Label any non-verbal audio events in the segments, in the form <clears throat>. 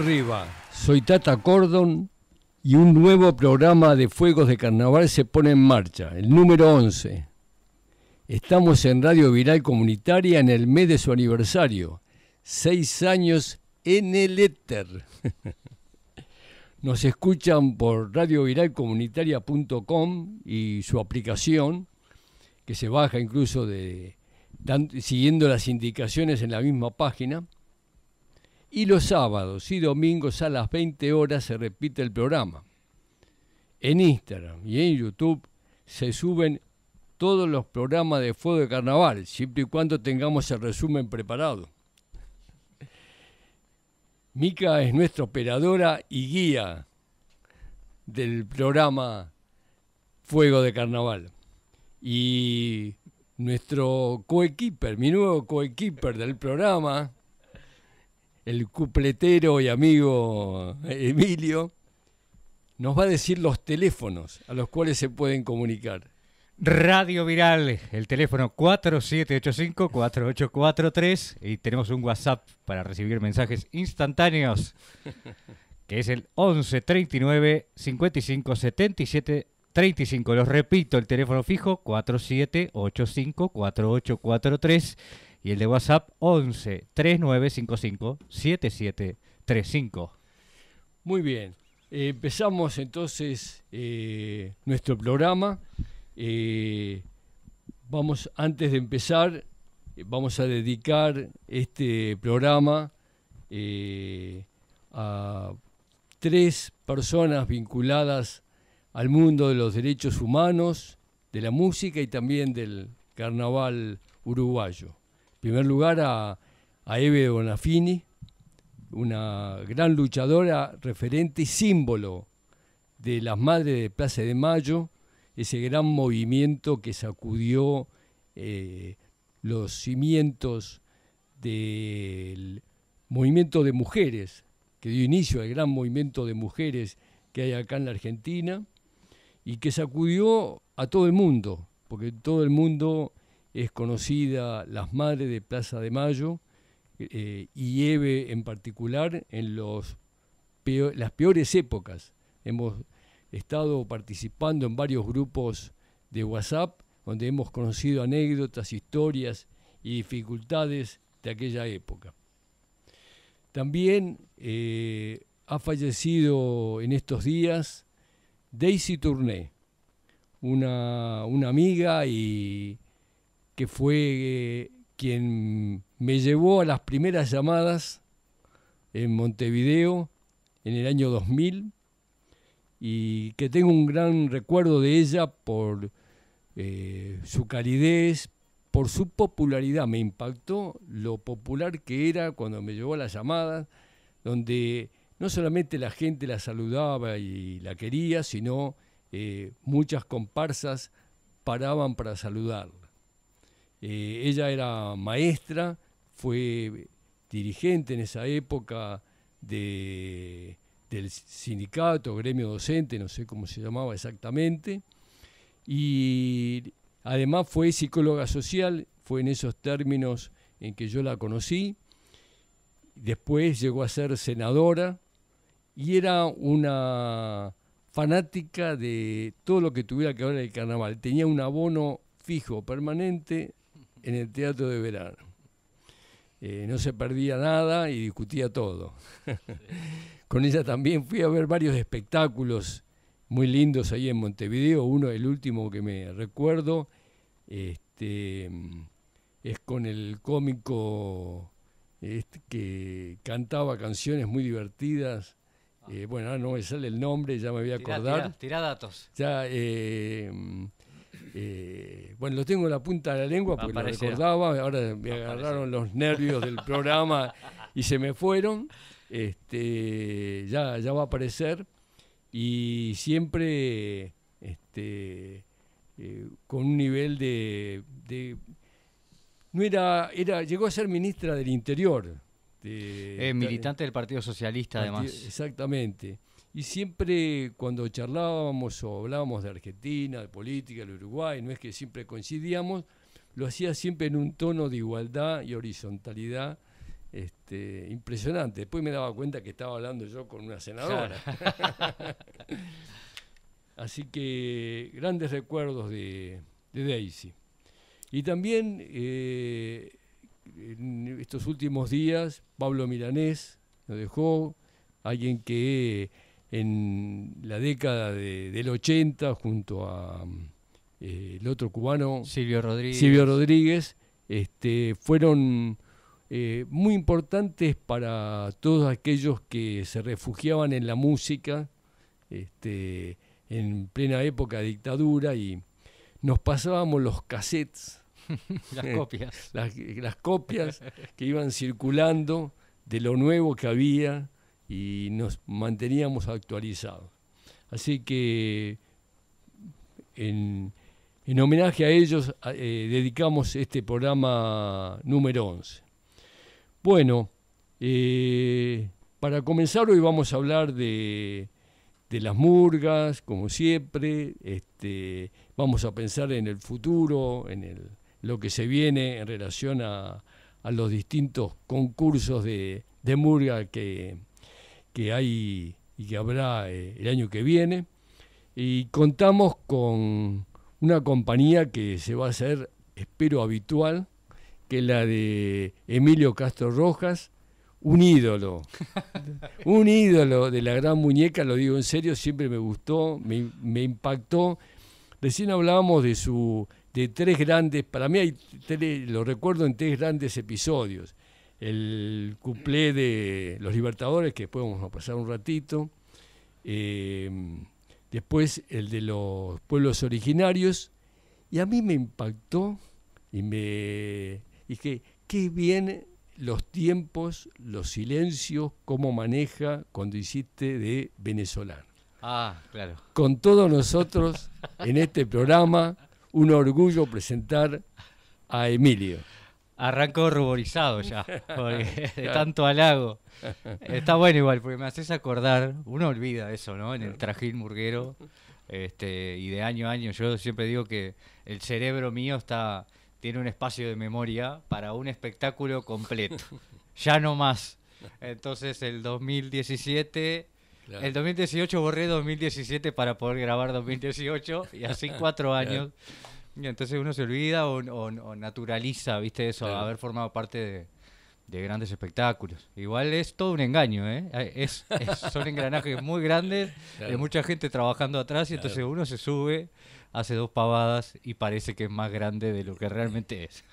arriba. Soy Tata Cordon y un nuevo programa de Fuegos de Carnaval se pone en marcha, el número 11. Estamos en Radio Viral Comunitaria en el mes de su aniversario, seis años en el éter. <laughs> Nos escuchan por radioviralcomunitaria.com y su aplicación, que se baja incluso de, siguiendo las indicaciones en la misma página. Y los sábados y domingos a las 20 horas se repite el programa. En Instagram y en YouTube se suben todos los programas de Fuego de Carnaval, siempre y cuando tengamos el resumen preparado. Mica es nuestra operadora y guía del programa Fuego de Carnaval. Y nuestro coequiper, mi nuevo coequiper del programa, el cupletero y amigo eh, Emilio, nos va a decir los teléfonos a los cuales se pueden comunicar. Radio Viral, el teléfono 4785-4843 y tenemos un WhatsApp para recibir mensajes instantáneos, <laughs> que es el 1139 55 77 35. Los repito, el teléfono fijo 4785-4843 y el de WhatsApp 11 3955 7735. Muy bien, empezamos entonces eh, nuestro programa. Eh, vamos, antes de empezar, eh, vamos a dedicar este programa a tres personas vinculadas al mundo de los derechos humanos, de la música y también del carnaval uruguayo primer lugar a, Eve Bonafini, una gran luchadora, referente y símbolo de las madres de Plaza de Mayo, ese gran movimiento que sacudió eh, los cimientos del movimiento de mujeres, que dio inicio al gran movimiento de mujeres que hay acá en la Argentina y que sacudió a todo el mundo, porque todo el mundo es conocida las madres de Plaza de Mayo eh, y Eve en particular en los las peores épocas. Hemos estado participando en varios grupos de WhatsApp donde hemos conocido anécdotas, historias y dificultades de aquella época. También eh, ha fallecido en estos días Daisy Tourné, una amiga y que fue eh, quien me llevó a las primeras llamadas en Montevideo en el año 2000 y que tengo un gran recuerdo de ella por eh, su calidez, por su popularidad. Me impactó lo popular que era cuando me llevó a las llamadas, donde no solamente la gente la saludaba y la quería, sino eh, muchas comparsas paraban para saludarla. Eh, ella era maestra, fue dirigente en esa época del sindicato, gremio docente, no sé cómo se llamaba exactamente, y además fue psicóloga social, fue en esos términos en que yo la conocí, después llegó a ser senadora y era una fanática de todo lo que tuviera que ver el carnaval, tenía un abono fijo, permanente en el teatro de verano. Eh, no se perdía nada y discutía todo. <laughs> Con ella también fui a ver varios espectáculos muy lindos ahí en Montevideo. Uno, el último que me recuerdo, este, es con el cómico este, que cantaba canciones muy divertidas. Eh, bueno, ahora no me sale el nombre, ya me voy a acordar. Tira datos. Ya, eh, eh, bueno, lo tengo en la punta de la lengua porque lo recordaba, ahora me agarraron los nervios del programa y se me fueron. Este, ya, ya va a aparecer. Y siempre este, eh, con un nivel de, no era, era, llegó a ser ministra del interior. Eh, militante del Partido Socialista, además. Exactamente. Y siempre cuando charlábamos o hablábamos de Argentina, de política, del Uruguay, no es que siempre coincidíamos, lo hacía siempre en un tono de igualdad y horizontalidad este, impresionante. Después me daba cuenta que estaba hablando yo con una senadora. <laughs> Así que grandes recuerdos de, Daisy. Y también eh, en estos últimos días, Pablo Milanés nos dejó alguien que en la década del 80 junto a eh, el otro cubano Silvio Rodríguez. Este, fueron eh, muy importantes para todos aquellos que se refugiaban en la música este, en plena época de dictadura y nos pasábamos los cassettes. <laughs> <laughs> las copias que iban circulando de lo nuevo que había y nos manteníamos actualizados. Así que en, homenaje a ellos eh, dedicamos este programa número 11. Bueno, eh, para comenzar hoy vamos a hablar de, las murgas, como siempre. Este, vamos a pensar en el futuro, en lo que se viene en relación a, los distintos concursos de murga que, que hay y que habrá eh, el año que viene. Y contamos con una compañía que se va a hacer, espero, habitual, que es la de Emilio Castro Rojas, un ídolo, <laughs> un ídolo de la gran muñeca, lo digo en serio, siempre me gustó, me, me impactó. Recién hablábamos de su de tres grandes, para mí hay lo recuerdo en tres grandes episodios el cuplé de Los Libertadores, que después vamos a pasar un ratito, em, después el de los pueblos originarios, y a mí me impactó y me dije, qué bien los tiempos, los silencios, cómo maneja cuando hiciste de venezolano. Ah, claro. Con todos nosotros en este programa, un orgullo presentar a Emilio. Arranco ruborizado ya, <laughs> porque de tanto halago. Está bueno igual, porque me haces acordar, uno olvida eso, ¿no? En el trajín murguero, este, y de año a año, yo siempre digo que el cerebro mío está tiene un espacio de memoria para un espectáculo completo, <laughs> ya no más. Entonces el 2017... El 2018 borré 2017 para poder grabar 2018 y así cuatro años entonces uno se olvida o, naturaliza, viste, eso, haber formado parte de, grandes espectáculos. Igual es todo un engaño, ¿eh? Es, son engranajes muy grandes, hay mucha gente trabajando atrás y entonces uno se sube, hace dos pavadas y parece que es más grande de lo que realmente es.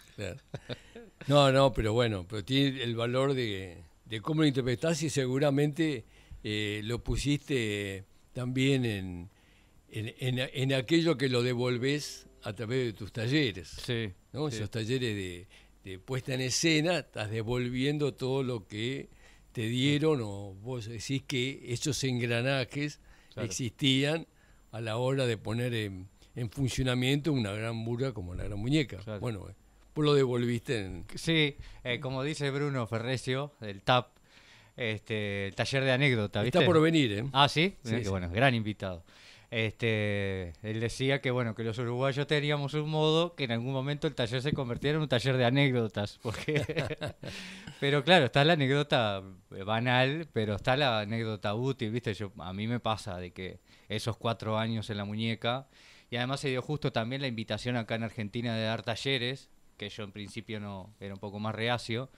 No, no, pero bueno, pero tiene el valor de, cómo lo interpretás y seguramente eh, lo pusiste también en, aquello que lo devolves a través de tus talleres. Sí, Esos talleres de, puesta en escena, estás devolviendo todo lo que te dieron o vos decís que esos engranajes existían a la hora de poner en, funcionamiento una gran burga como la gran muñeca. Bueno, vos lo devolviste. En... Sí, eh, como dice Bruno Ferrecio, del TAP, este, el taller de anécdota. Está por venir, ¿eh? Ah, sí. bueno, gran invitado. Este, él decía que bueno, que los uruguayos teníamos un modo que en algún momento el taller se convirtiera en un taller de anécdotas, porque <laughs> pero claro, está la anécdota eh, banal, pero está la anécdota útil, ¿viste? Yo a mí me pasa de que esos cuatro años en la muñeca y además se dio justo también la invitación acá en Argentina de dar talleres, que yo en principio no era un poco más reacio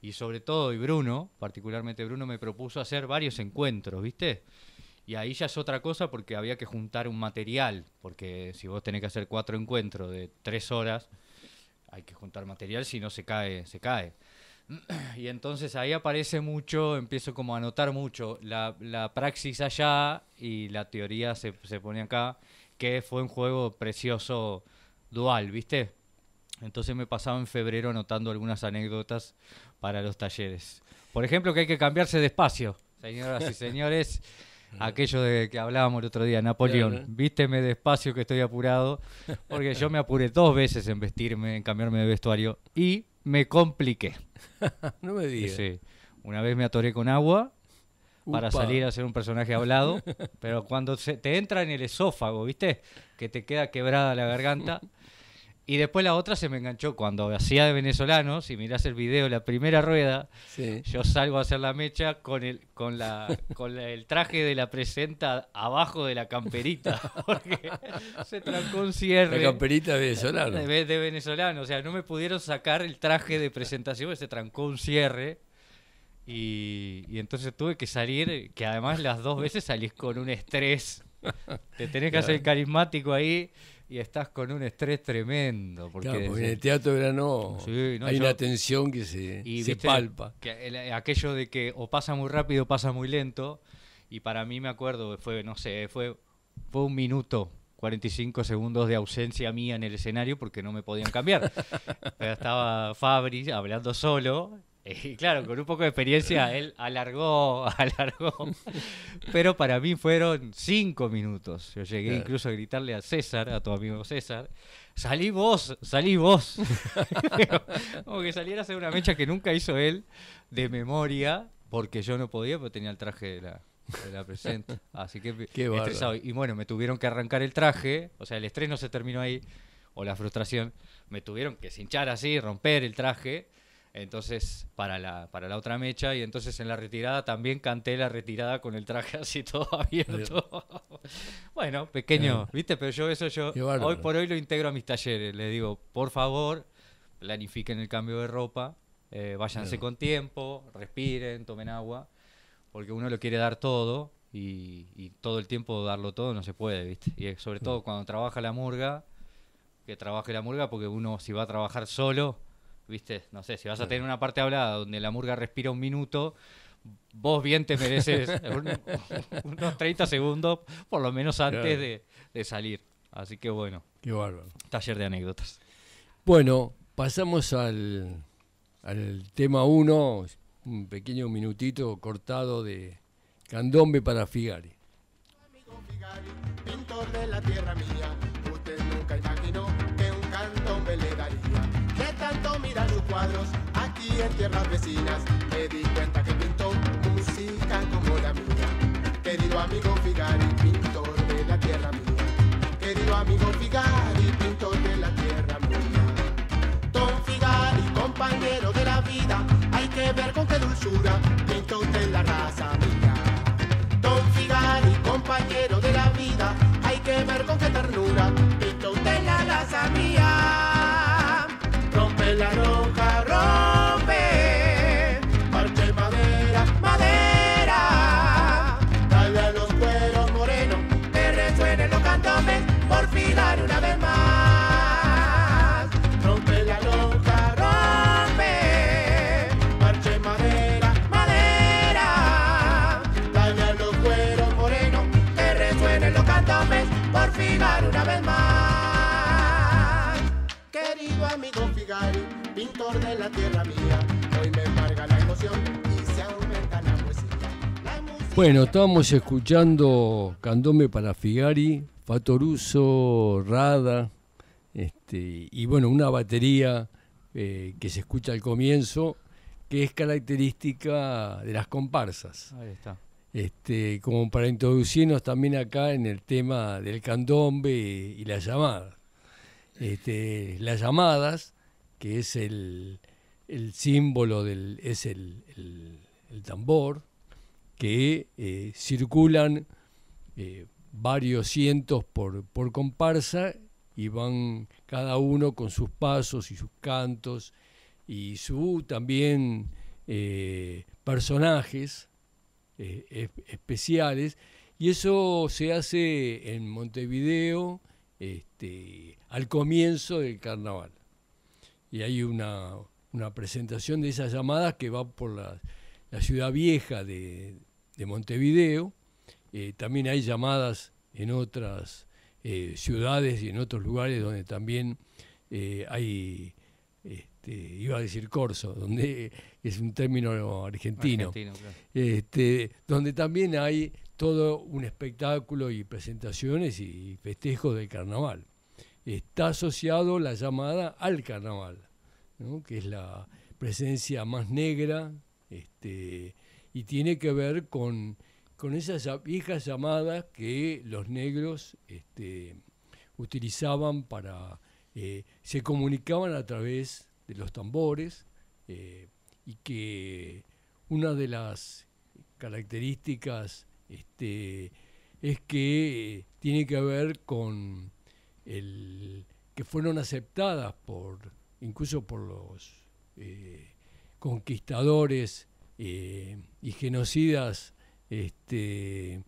y sobre todo y Bruno, particularmente Bruno me propuso hacer varios encuentros, ¿viste? Y ahí ya es otra cosa porque había que juntar un material, porque si vos tenés que hacer cuatro encuentros de tres horas, hay que juntar material, si no se cae, se cae. <clears throat> Y entonces ahí aparece mucho, empiezo como a notar mucho la, la praxis allá y la teoría se, se, pone acá, que fue un juego precioso dual, ¿viste? Entonces me pasaba en febrero anotando algunas anécdotas para los talleres. Por ejemplo, que hay que cambiarse de espacio, señoras y <laughs> señores. Aquello de que hablábamos el otro día, Napoleón, vísteme despacio que estoy apurado, porque yo me apuré dos veces en vestirme, en cambiarme de vestuario y me compliqué. <laughs> no me digas. Sí. Una vez me atoré con agua para salir a ser un personaje hablado, <laughs> pero cuando se te entra en el esófago, ¿viste? Que te queda quebrada la garganta. <laughs> Y después la otra se me enganchó cuando hacía de venezolano, si mirás el video, la primera rueda, yo salgo a hacer la mecha con el, con la, <laughs> con el traje de la presenta abajo de la camperita, <laughs> porque se trancó un cierre. La camperita de venezolano. De, venezolano, o sea, no me pudieron sacar el traje de presentación, se trancó un cierre. Y, entonces tuve que salir, que además las dos veces salís con un estrés. Te tenés que hacer carismático ahí y estás con un estrés tremendo. Porque, en el teatro era no, hay una tensión que se, se palpa. Que aquello de que o pasa muy rápido o pasa muy lento, y para mí me acuerdo, fue, no sé, fue, fue un minuto. 45 segundos de ausencia mía en el escenario porque no me podían cambiar. <laughs> Estaba Fabri hablando solo y <laughs> claro, con un poco de experiencia él alargó, <laughs> alargó. Pero para mí fueron cinco minutos. Yo llegué incluso a gritarle a César, a tu amigo César, salí vos, salí vos. <laughs> Como que saliera a hacer una mecha que nunca hizo él de memoria, porque yo no podía, porque tenía el traje de la, de la presente. Así que estresado. Y bueno, me tuvieron que arrancar el traje, o sea, el estrés no se terminó ahí, o la frustración. Me tuvieron que cinchar así, romper el traje entonces, para la, para la otra mecha, y entonces en la retirada también canté la retirada con el traje <laughs> así todo abierto. bueno, pequeño, ¿viste? Pero yo eso yo hoy por hoy lo integro a mis talleres. Le digo, por favor, planifiquen el cambio de ropa, eh, váyanse con tiempo, respiren, tomen agua, porque uno lo quiere dar todo y, y todo el tiempo darlo todo no se puede, ¿viste? Y sobre todo cuando trabaja la murga, que trabaje la murga, porque uno si va a trabajar solo no sé, si vas a tener una parte hablada donde la murga respira un minuto, vos bien te mereces <laughs> unos 30 segundos, por lo menos antes de, salir. Así que bueno. Taller de anécdotas. Bueno, pasamos al, al tema 1, un pequeño minutito cortado de Candombe para Figari. de la tierra mía, que un le aquí en tierras vecinas. Me di cuenta que pintó música como la mía. Querido amigo Figari, pintor de la tierra mía. Querido amigo Figari, pintor de la tierra mía. Don Figari, compañero de la vida, hay que ver con qué dulzura la Hoy la emoción Bueno, estábamos escuchando Candombe para Figari, Fatoruso, Rada, este, y bueno, una batería eh, que se escucha al comienzo, que es característica de las comparsas. Ahí está. Este, como para introducirnos también acá en el tema del candombe y, las llamadas. Este, las llamadas que es el, símbolo del es el, tambor, que eh, circulan eh, varios cientos por, por comparsa y van cada uno con sus pasos y sus cantos y su también eh, personajes especiales y eso se hace en Montevideo este, al comienzo del carnaval y hay una, una presentación de esas llamadas que va por la, ciudad vieja de, Montevideo. Eh, también hay llamadas en otras eh, ciudades y en otros lugares donde también eh, hay, este, iba a decir corso, donde <laughs> es un término argentino, este, donde también hay todo un espectáculo y presentaciones y festejos del carnaval está asociado la llamada al carnaval, que es la presencia más negra este, y tiene que ver con, con esas viejas llamadas que los negros este, utilizaban para... Eh, se comunicaban a través de los tambores eh, y que una de las características este, es que eh, tiene que ver con que fueron aceptadas por incluso por los eh, conquistadores eh, y genocidas este,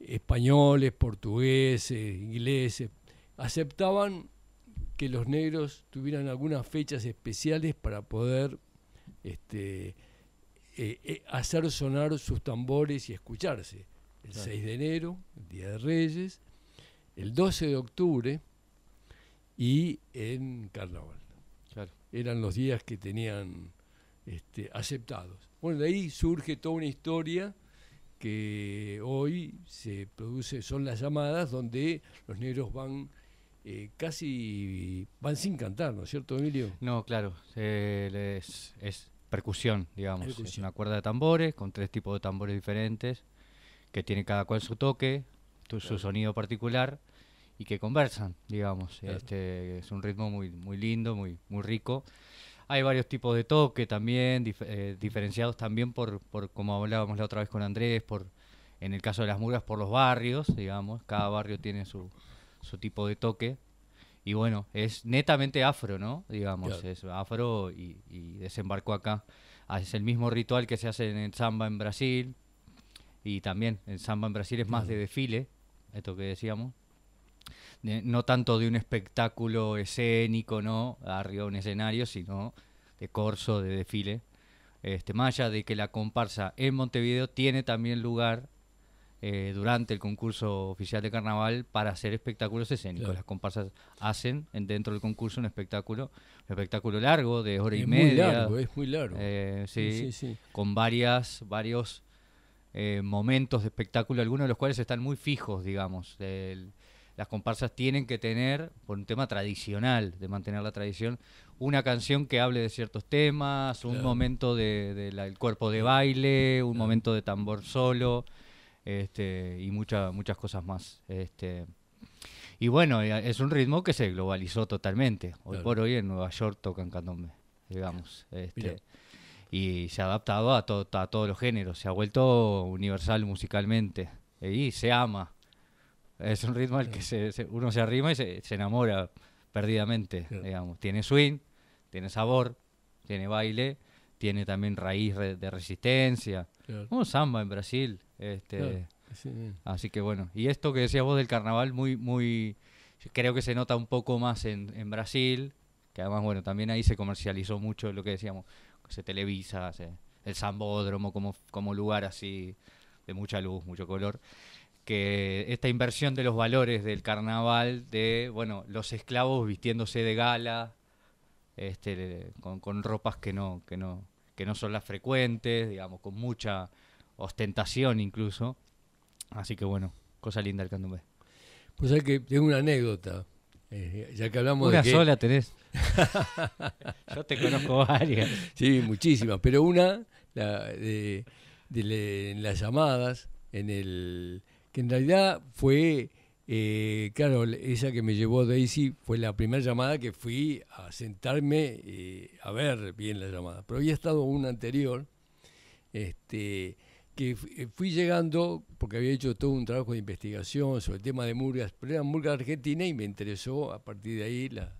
españoles, portugueses, ingleses, aceptaban que los negros tuvieran algunas fechas especiales para poder este, eh, hacer sonar sus tambores y escucharse. El 6 de enero, Día de Reyes, el 12 de octubre y en carnaval. Eran los días que tenían este, aceptados. Bueno, de ahí surge toda una historia que hoy se produce, son las llamadas donde los negros van eh, casi, van sin cantar, ¿no es cierto, Emilio? No, claro, eh, es, percusión, digamos, es una cuerda de tambores con tres tipos de tambores diferentes, que tiene cada cual su toque, su sonido particular y que conversan, digamos. Este, es un ritmo muy, muy lindo, muy, muy rico. Hay varios tipos de toque también, eh, diferenciados también por, por, como hablábamos la otra vez con Andrés, por en el caso de las murgas, por los barrios, digamos. Cada barrio tiene su, tipo de toque. Y bueno, es netamente afro, ¿no? Digamos, es afro y, y desembarcó acá. Ah, es el mismo ritual que se hace en el samba en Brasil. Y también el samba en Brasil es más de desfile, esto que decíamos, no tanto de un espectáculo escénico, ¿no? Arriba de un escenario, sino de corso, de desfile. Este, más de que la comparsa en Montevideo tiene también lugar eh, durante el concurso oficial de carnaval para hacer espectáculos escénicos. Las comparsas hacen dentro del concurso un espectáculo, un espectáculo largo de hora y media. Es muy largo, es muy largo. Eh, sí, sí, sí, Con varias, varios eh, momentos de espectáculo, algunos de los cuales están muy fijos, digamos. las comparsas tienen que tener, por un tema tradicional, de mantener la tradición, una canción que hable de ciertos temas, un momento del de, cuerpo de baile, un momento de tambor solo, este, y muchas muchas cosas más. Este, y bueno, eh, es un ritmo que se globalizó totalmente. Hoy por hoy en Nueva York tocan candombe, digamos. Este, y se ha adaptado a, a todos los géneros, se ha vuelto universal musicalmente y se ama. Es un ritmo al que uno se arrima y se, enamora perdidamente, digamos. Tiene swing, tiene sabor, tiene baile, tiene también raíz de resistencia. como Un samba en Brasil. Este, así que bueno, y esto que decías vos del carnaval, muy, muy, creo que se nota un poco más en, en Brasil, que además, bueno, también ahí se comercializó mucho lo que decíamos, se televisa, el Zambódromo como, como lugar así de mucha luz, mucho color, que esta inversión de los valores del carnaval, de bueno, los esclavos vistiéndose de gala, este, con, ropas que no, que no, que no son las frecuentes, digamos, con mucha ostentación incluso. Así que bueno, cosa linda el candombe. Pues hay que tengo una anécdota. Eh, ya que hablamos una de sola tenés. <laughs> Yo te conozco varias. Sí, muchísimas, pero una de, en las llamadas, en el que en realidad fue, eh, claro, esa que me llevó Daisy fue la primera llamada que fui a sentarme eh, a ver bien la llamada, pero había estado una anterior, este, que eh, fui llegando, porque había hecho todo un trabajo de investigación sobre el tema de murgas, pero era murga argentina y me interesó a partir de ahí la,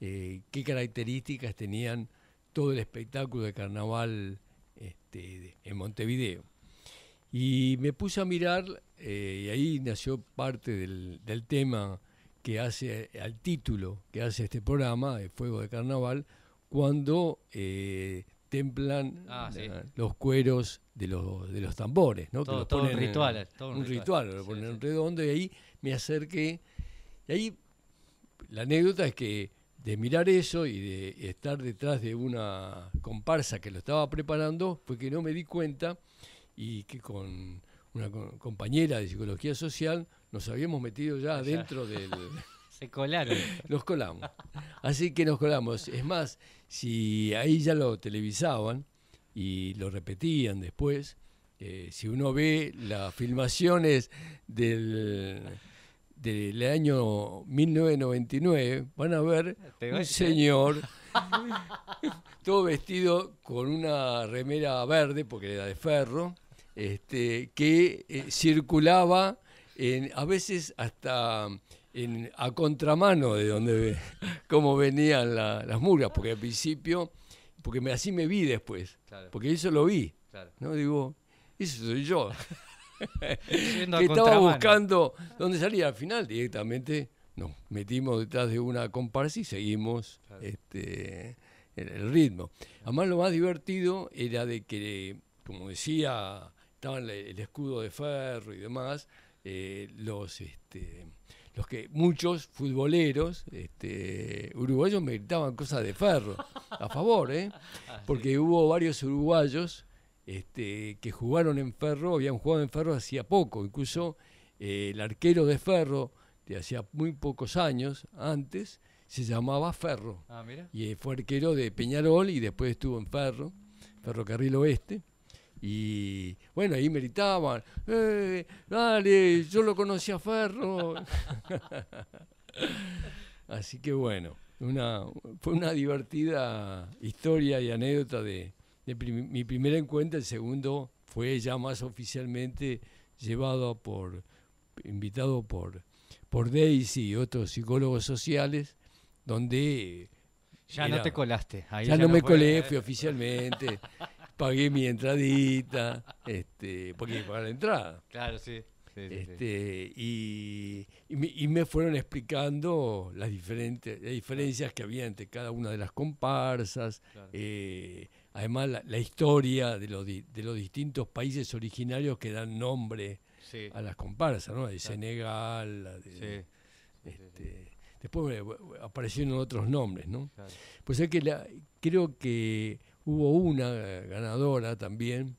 eh, qué características tenían todo el espectáculo de carnaval este, en Montevideo. Y me puse a mirar, eh, y ahí nació parte del, tema que hace al título que hace este programa, el Fuego de Carnaval, cuando templan ah, los cueros de los, de los tambores, ¿no? Todo, un ritual. un, ritual, lo ponen en redondo y ahí me acerqué. Y ahí la anécdota es que de mirar eso y de estar detrás de una comparsa que lo estaba preparando, fue que no me di cuenta y que con una compañera de psicología social nos habíamos metido ya adentro del... <laughs> Se colaron. Nos colamos. Así que nos colamos. Es más, si ahí ya lo televisaban y lo repetían después, eh, si uno ve las filmaciones del, del año 1999, van a ver un ¿eh? señor <laughs> todo vestido con una remera verde, porque era de ferro, este, que eh, circulaba en, a veces hasta a contramano de donde cómo venían las murgas, porque al principio, porque me, así me vi después, porque eso lo vi, ¿no? Digo, eso soy yo. <laughs> que estaba buscando dónde salía al final directamente nos metimos detrás de una comparsa y seguimos este, el, ritmo. Además lo más divertido era de que, como decía, estaban el, escudo de ferro y demás, eh, los este, los que muchos futboleros este, uruguayos me gritaban cosas de ferro, a favor, ¿eh? ah, porque hubo varios uruguayos este, que jugaron en ferro, habían jugado en ferro hacía poco, incluso eh, el arquero de ferro de hacía muy pocos años antes se llamaba Ferro. Ah, y eh, fue arquero de Peñarol y después estuvo en Ferro, Ferrocarril Oeste. Y bueno, ahí me gritaban, eh, dale, yo lo conocí a Ferro. <laughs> Así que bueno, una, fue una divertida historia y anécdota de, mi primer encuentro. El segundo fue ya más oficialmente llevado por, invitado por, por Daisy y otros psicólogos sociales, donde... Ya no te colaste. ya, no, me colé, eh. fui oficialmente. <laughs> pagué mi entradita, este, porque pagar la entrada. Claro, sí. Este, y, me, fueron explicando las, diferentes, diferencias que había entre cada una de las comparsas, eh, además la, historia de, los distintos países originarios que dan nombre a las comparsas, ¿no? De Senegal, este, después aparecieron otros nombres, ¿no? Pues es que creo que hubo una eh, ganadora también,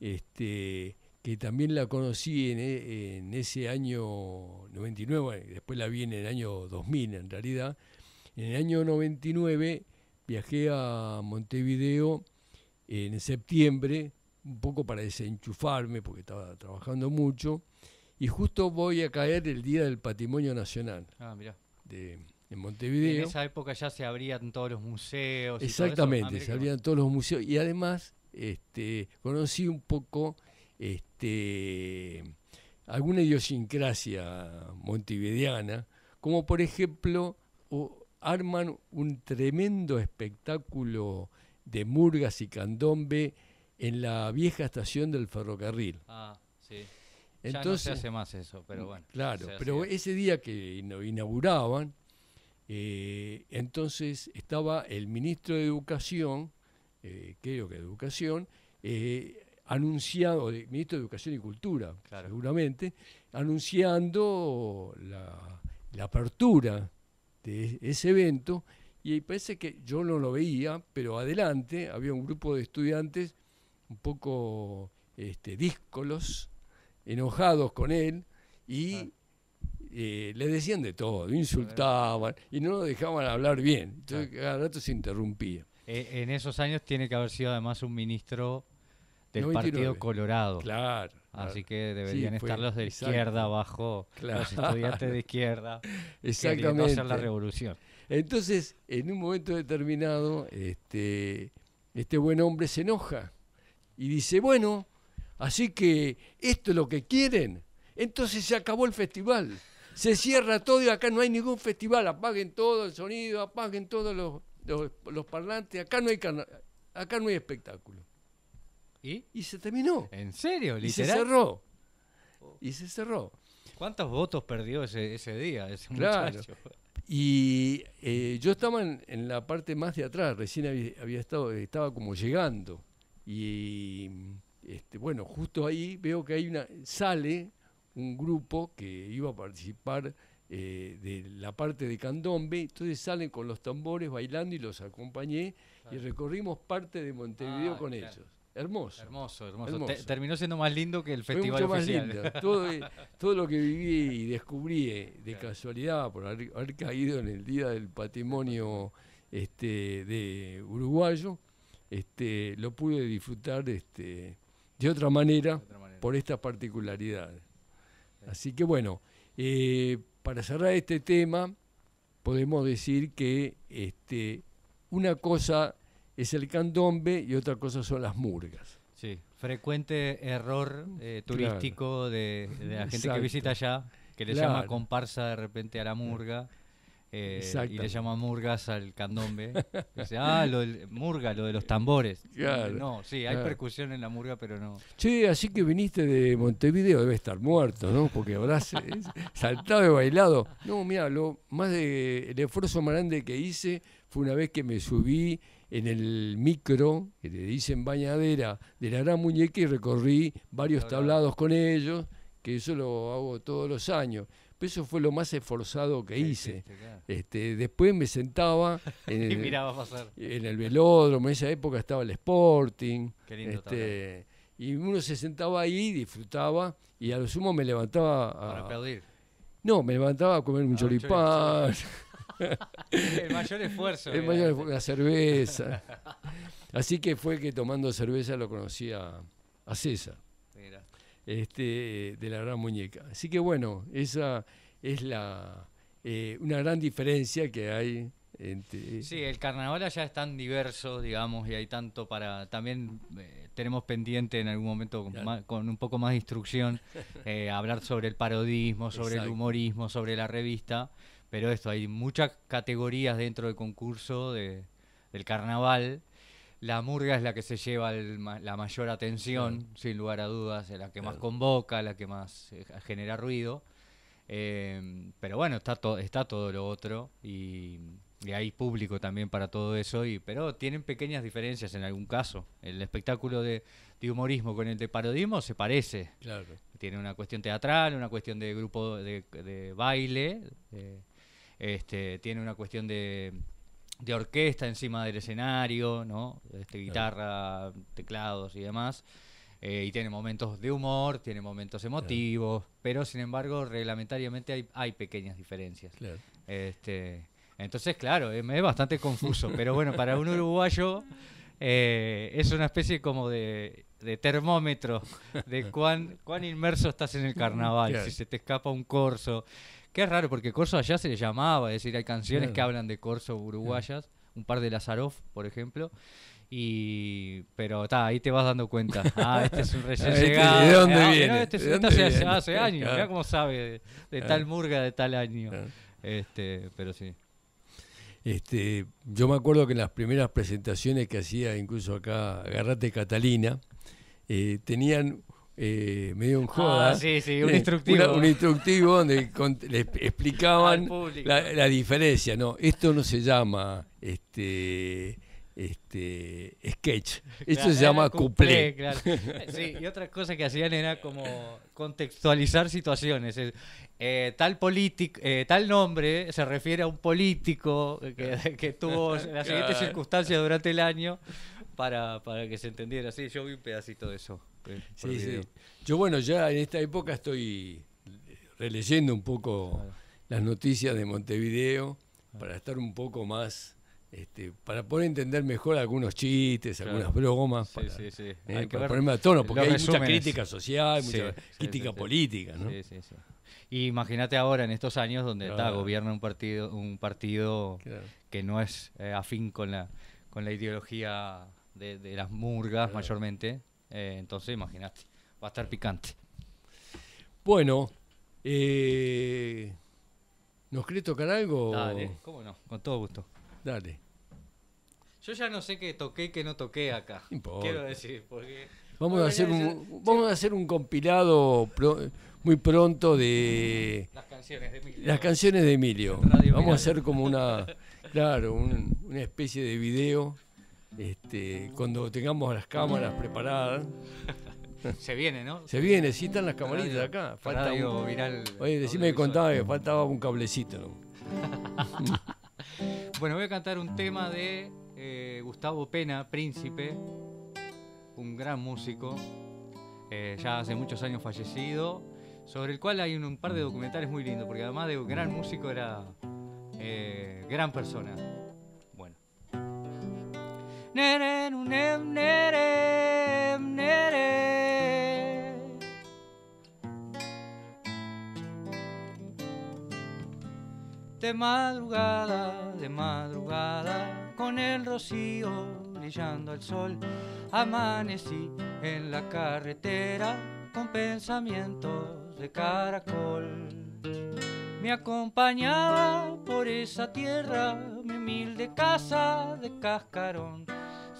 este, que también la conocí en, eh, ese año 99, después la vi en el año 2000 en realidad. En el año 99 viajé a Montevideo en septiembre, un poco para desenchufarme porque estaba trabajando mucho, y justo voy a caer el Día del Patrimonio Nacional. Ah, mirá. De, en Montevideo. En esa época ya se abrían todos los museos. Exactamente, ah, se abrían todos los museos. Y además este, conocí un poco este, alguna idiosincrasia montevideana, como por ejemplo arman un tremendo espectáculo de murgas y candombe en la vieja estación del ferrocarril. Ah, sí. Entonces, ya no se hace más eso, pero bueno. Claro, pero ese día que inauguraban, eh, entonces estaba el ministro de Educación, eh, creo que de Educación, eh, anunciado, ministro de Educación y Cultura, seguramente, anunciando la, apertura de ese evento. Y parece que yo no lo veía, pero adelante había un grupo de estudiantes un poco este, díscolos, enojados con él, y ah. Eh, le decían de todo, insultaban y no lo dejaban hablar bien. Entonces cada rato se interrumpía. E, en esos años tiene que haber sido además un ministro del Partido Colorado. Claro. Así que deberían estar los de izquierda abajo, los estudiantes de izquierda, <laughs> Exactamente. hacer la revolución. Entonces, en un momento determinado, este, este buen hombre se enoja y dice, bueno, así que esto es lo que quieren, entonces se acabó el festival se cierra todo y acá no hay ningún festival, apaguen todo el sonido, apaguen todos los, los, parlantes, acá no hay acá no hay espectáculo. ¿Y? Y se terminó. ¿En serio? ¿Literal? Y se cerró. Y se cerró. ¿Cuántos votos perdió ese, día ese claro. muchacho? Y eh, yo estaba en, la parte más de atrás, recién había estado, estaba como llegando. Y este, bueno, justo ahí veo que hay una, sale un grupo que iba a participar eh, de la parte de candombe, entonces salen con los tambores bailando y los acompañé y recorrimos parte de Montevideo ah, con ellos. Hermoso. Hermoso, hermoso. terminó siendo más lindo que el festival e, <laughs> Todo, lo que viví y descubrí eh, de casualidad por haber, caído en el Día del Patrimonio este, de Uruguayo, este, lo pude disfrutar este, de otra manera, de otra manera. por estas particularidades. Así que bueno, eh, para cerrar este tema, podemos decir que este, una cosa es el candombe y otra cosa son las murgas. Sí, frecuente error eh, turístico de, la gente que visita allá, que le llama comparsa de repente a la murga. Eh, y le llama murgas al candombe. <laughs> Dice, ah, lo murga, lo de los tambores. Claro, no, sí, hay percusión en la murga, pero no. sí así que viniste de Montevideo, debe estar muerto, ¿no? Porque habrás saltado y bailado. No, mira, lo más de, el esfuerzo más grande que hice fue una vez que me subí en el micro, que le dicen bañadera, de la gran muñeca y recorrí varios tablados con ellos, que eso lo hago todos los años eso fue lo más esforzado que hice. Este, después me sentaba <laughs> en, en el velódromo, en esa época estaba el Sporting. Qué lindo este, y uno se sentaba ahí, disfrutaba, y a lo sumo me levantaba a. Para No, me levantaba a comer un ah, <laughs> el mayor esfuerzo. la cerveza. <laughs> Así que fue que tomando cerveza lo conocí a, a César. Mira este, de la gran muñeca. Así que bueno, esa es la, eh, una gran diferencia que hay. Entre... Sí, el carnaval allá es tan diverso, digamos, y hay tanto para... También eh, tenemos pendiente en algún momento con, un poco más de instrucción <laughs> eh, hablar sobre el parodismo, sobre el humorismo, sobre la revista, pero esto, hay muchas categorías dentro del concurso del carnaval la murga es la que se lleva la mayor atención, sin lugar a dudas, es la que más convoca, la que más eh, genera ruido. Em, pero bueno, está, está todo lo otro y, hay público también para todo eso, pero tienen pequeñas diferencias en algún caso. El espectáculo de, humorismo con el de parodismo se parece. Claro. Tiene una cuestión teatral, una cuestión de grupo de, baile, eh, este, tiene una cuestión de de orquesta encima del escenario, ¿no? Este, guitarra, teclados y demás. Eh, y tiene momentos de humor, tiene momentos emotivos, pero sin embargo, reglamentariamente hay, pequeñas diferencias. Este, entonces, claro, eh, es, bastante confuso, pero bueno, para un uruguayo eh, es una especie como de, termómetro de cuán, cuán, inmerso estás en el carnaval, si se te escapa un corso, Qué raro, porque Corso allá se le llamaba, es decir, hay canciones que hablan de Corso uruguayas, un par de Lazaroff, por ejemplo. Y, pero está, ahí te vas dando cuenta. Ah, este es un recién <laughs> este, llegado. ¿De dónde ah, viene? este ¿De Hace, hace, años, ya como cómo sabe de, tal murga de tal año. Este, pero sí. Este, yo me acuerdo que en las primeras presentaciones que hacía, incluso acá, Agarrate Catalina, eh, tenían eh, medio ah, un joda. un instructivo. un instructivo donde le explicaban <laughs> la, diferencia. No, esto no se llama este este sketch. <laughs> Esto se llama couplet <laughs> y otra cosa que hacían era como contextualizar situaciones. Eh, tal político, eh, tal nombre se refiere a un político que, tuvo las siguientes circunstancias durante el año para, para que se entendiera. Sí, yo vi un pedacito de eso. Sí, Yo, bueno, ya en esta época estoy releyendo un poco las noticias de Montevideo ah. para estar un poco más. Este, para poder entender mejor algunos chistes, algunas bromas, para, eh, hay ponerme a tono, porque hay mucha crítica social, mucha crítica política. ¿no? imagínate ahora en estos años donde está, gobierna un partido, un partido que no es eh, afín con la, con la ideología de las murgas mayormente, eh, entonces, imagínate, va a estar picante. Bueno, eh, ¿nos querés tocar algo? Dale, cómo no, con todo gusto. Dale. Yo ya no sé qué toqué y qué no toqué acá. Quiero decir, porque. Vamos, a, hacer un, vamos a hacer un compilado muy pronto de. Las canciones de Emilio. Las canciones de Emilio. vamos a hacer como una. <laughs> Claro, una especie de video. Este, cuando tengamos las cámaras preparadas. <laughs> Se viene, ¿no? Se viene, sí están las camaritas acá. Falta un, viral. Oye, decime que contaba que faltaba un cablecito. ¿no? <laughs> bueno, voy a cantar un tema de eh, Gustavo Pena, príncipe, un gran músico, eh, ya hace muchos años fallecido, sobre el cual hay un, par de documentales muy lindos, porque además de un gran músico era eh, gran persona. De madrugada, de madrugada, con el rocío brillando al sol, amanecí en la carretera con pensamientos de caracol. Me acompañaba por esa tierra, mi humilde casa de cascarón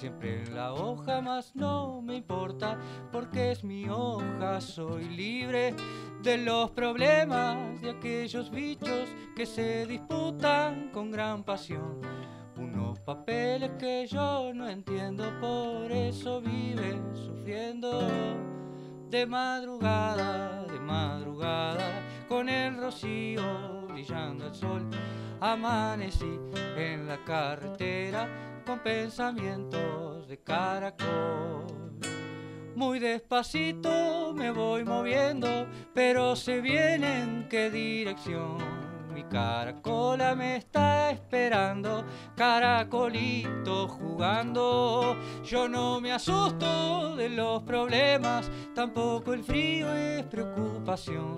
siempre en la hoja, más no me importa, porque es mi hoja, soy libre de los problemas de aquellos bichos que se disputan con gran pasión. Unos papeles que yo no entiendo, por eso viven sufriendo. De madrugada, de madrugada, con el rocío brillando el sol, amanecí en la carretera con pensamientos de caracol. Muy despacito me voy moviendo, pero sé bien en qué dirección. Mi caracola me está esperando, caracolito jugando. Yo no me asusto de los problemas, tampoco el frío es preocupación.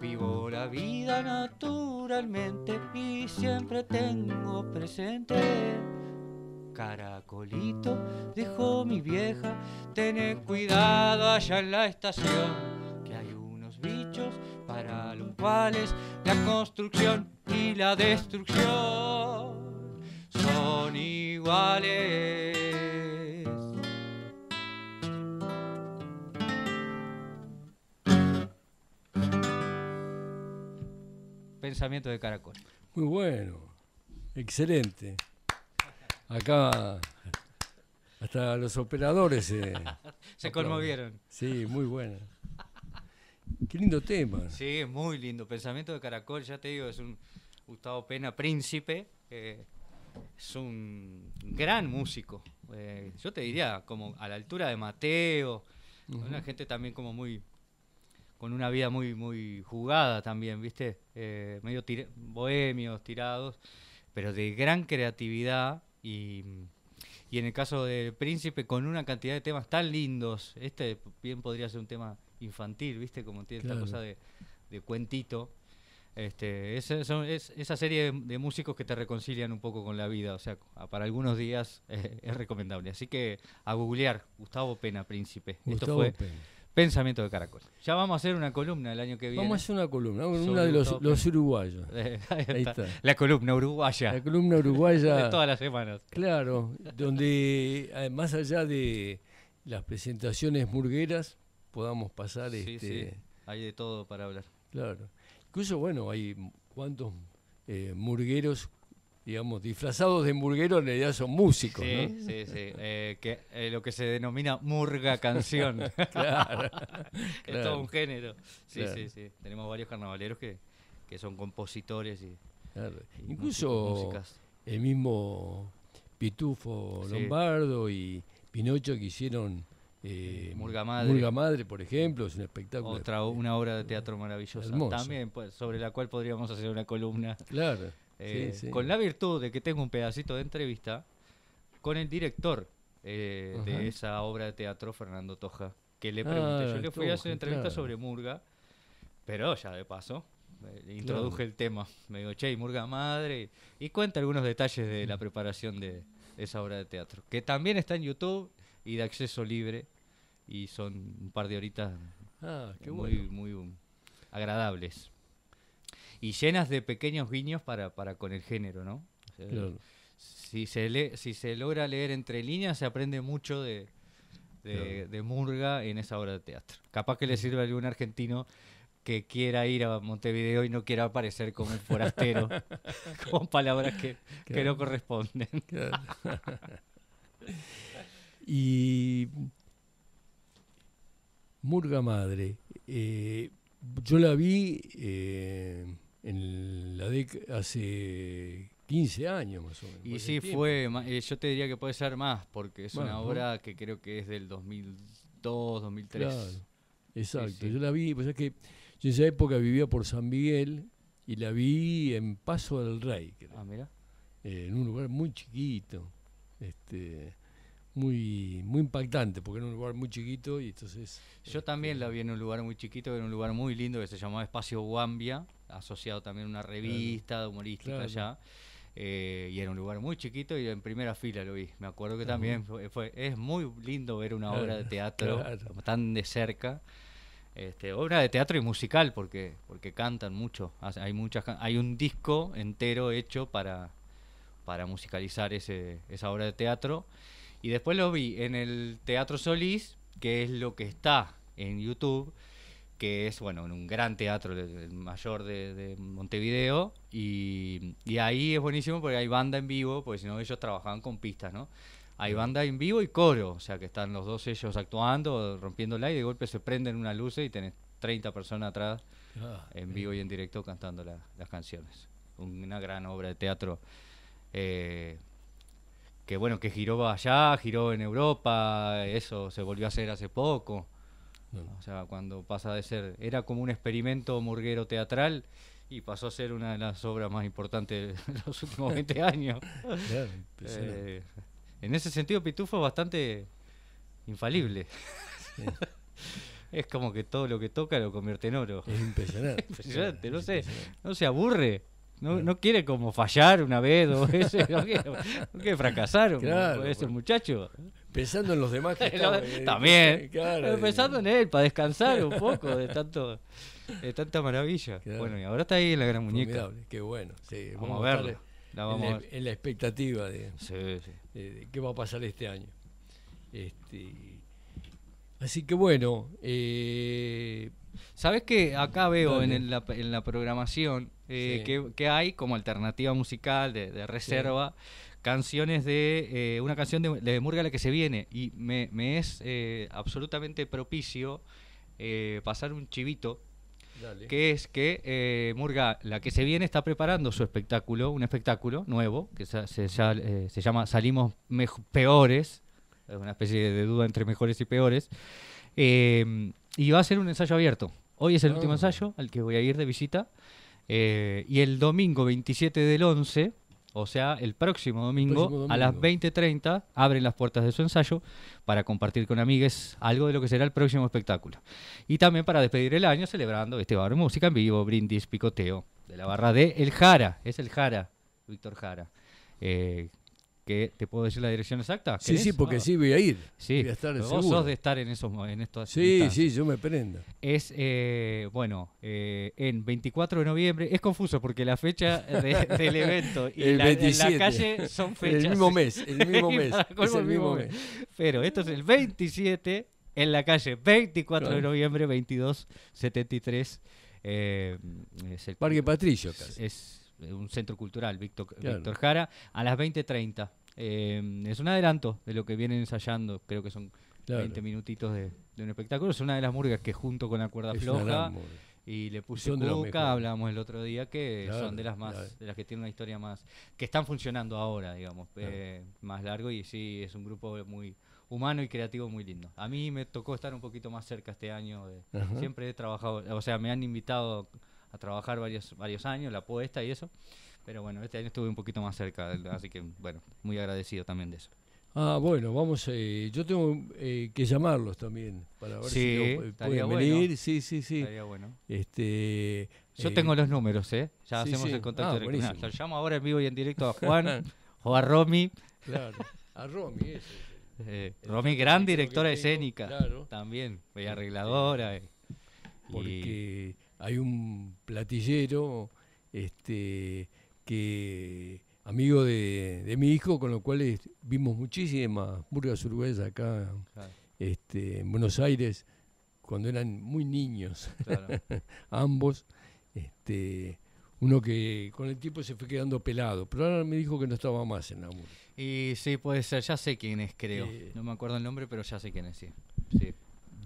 Vivo la vida naturalmente y siempre tengo presente Caracolito, dejó mi vieja, tené cuidado allá en la estación, que hay unos bichos para los cuales la construcción y la destrucción son iguales. Pensamiento de caracol. Muy bueno, excelente. Acá hasta los operadores eh, <laughs> se, conmovieron. Sí, muy buena. Qué lindo tema. Sí, es muy lindo. Pensamiento de Caracol, ya te digo, es un Gustavo Pena príncipe. es un gran músico. Eh, yo te diría, como a la altura de Mateo. Una gente también como muy. con una vida muy, muy jugada también, ¿viste? Eh, medio bohemios, tirados, pero de gran creatividad y, en el caso de Príncipe, con una cantidad de temas tan lindos, este bien podría ser un tema infantil, ¿viste? Como tiene esta cosa de, cuentito. Este, es, esa serie de, músicos que te reconcilian un poco con la vida, o sea, para algunos días <laughs> es recomendable. Así que a googlear, Gustavo Pena, Príncipe. Pensamiento de Caracol. Ya vamos a hacer una columna el año que viene. Vamos a hacer una columna, una de los, uruguayos. <laughs> La columna uruguaya. La columna uruguaya. <laughs> de todas las semanas. Claro, donde eh, más allá de las presentaciones murgueras podamos pasar. este, sí. hay de todo para hablar. Claro. Incluso, bueno, hay cuantos eh, murgueros digamos, disfrazados de murgueros en realidad son músicos. sí, sí. Eh, eh, lo que se denomina murga canción. <laughs> <laughs> Es todo un género. Sí, sí, sí. Tenemos varios carnavaleros que, que son compositores y. Incluso el mismo Pitufo Lombardo y Pinocho que hicieron. Eh, murga, Madre. Madre. por ejemplo, es un espectáculo. Otra, una obra de teatro maravillosa. También, pues, sobre la cual podríamos hacer una columna. Claro. Eh, con la virtud de que tengo un pedacito de entrevista con el director eh, de esa obra de teatro, Fernando Toja, que le ah, pregunté, yo le fui a hacer una entrevista sobre Murga, pero ya de paso, introduje el tema, me digo, che, Murga Madre, y cuenta algunos detalles de la preparación de esa obra de teatro, que también está en YouTube y de acceso libre, y son un par de horitas ah, muy, muy agradables y llenas de pequeños guiños para, con el género, ¿no? Si se, si se logra leer entre líneas, se aprende mucho de, Murga en esa obra de teatro. Capaz que le sirve a algún argentino que quiera ir a Montevideo y no quiera aparecer como un forastero, <laughs> con palabras que, no corresponden. <laughs> y Murga Madre, eh, yo la vi... Eh, en la década... hace 15 años más o menos. Y sí, fue, eh, yo te diría que puede ser más, porque es una obra que creo que es del 2002, 2003. Claro, exacto, yo la vi, pues es que yo en esa época vivía por San Miguel y la vi en Paso del Rey. Creo. Ah, mira. Eh, en un lugar muy chiquito. Este, muy, muy impactante, porque era un lugar muy chiquito y entonces... Yo eh, también eh, la vi en un lugar muy chiquito, en un lugar muy lindo que se llamaba Espacio Guambia, asociado también a una revista humorística allá. Eh, y era un lugar muy chiquito y en primera fila lo vi. Me acuerdo que también fue, es muy lindo ver una obra de teatro tan de cerca. Este, obra de teatro y musical porque porque cantan mucho. Hay muchas hay un disco entero hecho para para musicalizar esa obra de teatro y después lo vi en el Teatro Solís, que es lo que está en YouTube, que es, bueno, en un gran teatro, el mayor de, Montevideo. Y, ahí es buenísimo porque hay banda en vivo, porque si no ellos trabajaban con pistas, ¿no? Hay banda en vivo y coro, o sea que están los dos ellos actuando, rompiendo la y de golpe se prenden una luz y tenés 30 personas atrás ah, en vivo y en directo cantando las canciones. Una gran obra de teatro. Eh, que bueno, que giró allá, giró en Europa, eso se volvió a hacer hace poco. O sea, cuando pasa de ser, era como un experimento murguero teatral y pasó a ser una de las obras más importantes de <laughs> los últimos 20 <laughs> años. Eh, en ese sentido, Pitufo es bastante infalible. <laughs> es como que todo lo que toca lo convierte en oro. Es impresionante. impresionante, no, sé, no se aburre. No, no, quiere como fallar una vez, <laughs> o ese no quiere, fracasar ese pues. muchacho. Pensando en los demás <laughs> También. pensando en él, para descansar un <laughs> poco de tanto tanta maravilla. Bueno, y ahora está ahí en la gran muñeca. Qué bueno. vamos, a verlo. en, la, expectativa de, qué va a pasar este año. Este, así que bueno. Eh, ¿Sabes que Acá veo en, la, en la programación eh, que, hay como alternativa musical de, reserva. Canciones de eh, una canción de, Murga la que se viene y me, es eh, absolutamente propicio pasar un chivito que es que Murga, la que se viene, está preparando su espectáculo, un espectáculo nuevo, que se, llama Salimos Peores, una especie de duda entre mejores y peores, y va a ser un ensayo abierto. Hoy es el ah. último ensayo al que voy a ir de visita. Eh, y el domingo 27 del 11, o sea, el próximo domingo, a las 20.30, abren las puertas de su ensayo para compartir con amigues algo de lo que será el próximo espectáculo. Y también para despedir el año celebrando este bar música en vivo, brindis, picoteo, de la barra de El Jara, es El Jara, Víctor Jara. Eh, que te puedo decir la dirección exacta. Sí, sí, porque ah. sí voy a ir. Sí. Vos sos de estar en esos en estos Sí, sí, yo me prendo. Es eh, bueno, eh, en 24 de noviembre, es confuso porque la fecha <laughs> del evento y la, En la calle son fechas. El mismo mes, el <laughs> mismo mes. es el mismo mes. Pero esto es el 27 en la calle, 24 de noviembre 2273 eh, es el Parque Patricio, Es, eh, un centro cultural, Víctor, Víctor Jara, a las 20.30. Eh, es un adelanto de lo que vienen ensayando, creo que son 20 minutitos de, un espectáculo. Es una de las murgas que junto con la cuerda floja y le puse cuca, hablábamos el otro día que son de las más, de las que tienen una historia más, que están funcionando ahora, digamos, eh, más largo y sí, es un grupo muy humano y creativo muy lindo. A mí me tocó estar un poquito más cerca este año, siempre he trabajado, o sea, me han invitado a trabajar varios, varios años, la apuesta y eso. Pero bueno, este año estuve un poquito más cerca, <laughs> así que bueno, muy agradecido también de eso. Ah, bueno, vamos, eh, yo tengo eh, que llamarlos también para ver si eh, pueden venir. Sí, sí, sí. Estaría bueno. Este, yo tengo los números, ¿eh? Ya hacemos el contacto ah, directo. llamo ahora en vivo y en directo a Juan <laughs> o a Romy. Claro, a Romy, eso. Romy, gran directora escénica. Claro. También, arregladora. Porque hay un platillero este, que amigo de, mi hijo, con lo cual vimos muchísimas burgas uruguayas acá este, en Buenos Aires cuando eran muy niños, <laughs> ambos. Este, uno que con el tiempo se fue quedando pelado, pero ahora me dijo que no estaba más en la Y sí, puede ser, ya sé quién es, creo. Eh. no me acuerdo el nombre, pero ya sé quién es, sí.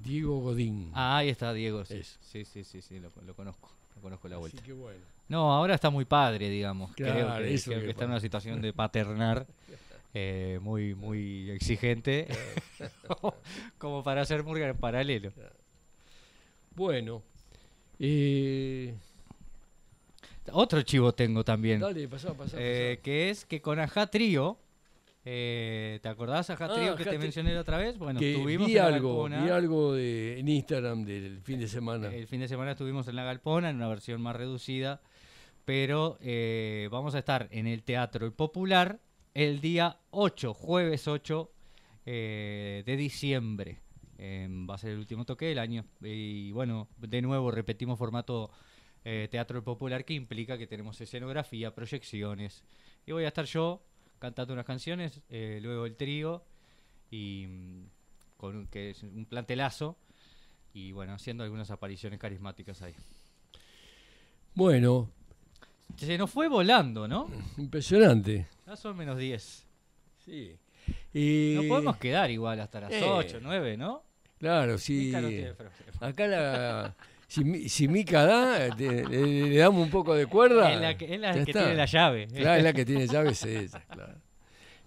Diego Godín. Ah, ahí está Diego, sí. Sí, sí, sí, lo, conozco. Lo conozco la vuelta. que bueno. No, ahora está muy padre, digamos. creo que, está en una situación de paternar. <laughs> Eh, muy, muy exigente, <laughs> como para hacer murga en paralelo. Bueno, eh, otro chivo tengo también. Dale, eh, Que es que con Ajá eh, ¿Te acordás a ah, que te mencioné la otra vez? Bueno, tuvimos algo, algo en Instagram del fin de semana. El, fin de semana estuvimos en la Galpona, en una versión más reducida, pero eh, vamos a estar en el Teatro Popular el día 8, jueves 8 eh, de diciembre. Em, va a ser el último toque del año. Y bueno, de nuevo repetimos formato Teatro Popular que implica que tenemos escenografía, proyecciones. Y voy a estar yo cantando unas canciones, eh, luego el trío, y mm, con que es un plantelazo, y bueno, haciendo algunas apariciones carismáticas ahí. Bueno. Se nos fue volando, ¿no? Impresionante. Ya son menos 10. Sí. Y... Nos podemos quedar igual hasta las eh. ocho, 8, 9, ¿no? Claro, sí. Acá la, <laughs> si, si Mica da, le, damos un poco de cuerda. Es la que, tiene la llave. es la que tiene llave, es